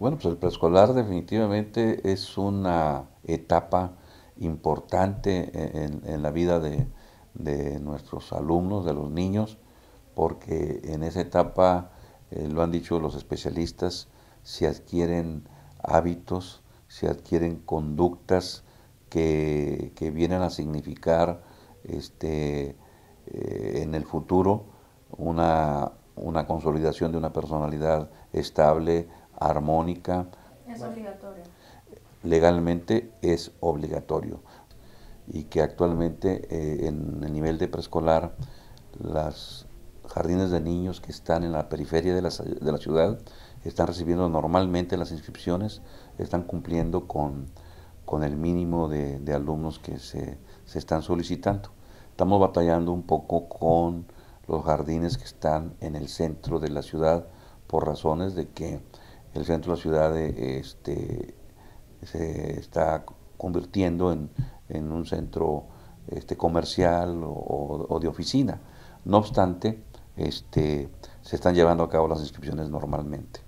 Bueno, pues el preescolar definitivamente es una etapa importante e-, en, la vida de, nuestros alumnos, de los niños, porque en esa etapa, eh, lo han dicho los especialistas, se adquieren hábitos, se adquieren conductas que, vienen a significar este, eh, en el futuro una, una consolidación de una personalidad estable, armónica. Es obligatorio. Legalmente es obligatorio y que actualmente eh, en el nivel de preescolar las jardines de niños que están en la periferia de la, de la, ciudad están recibiendo normalmente las inscripciones, están cumpliendo con, con el mínimo de, alumnos que se, se, están solicitando. Estamos batallando un poco con los jardines que están en el centro de la ciudad por razones de que el centro de la ciudad eh, este, se está convirtiendo en, un centro este, comercial o, o, de oficina. No obstante, este, se están llevando a cabo las inscripciones normalmente.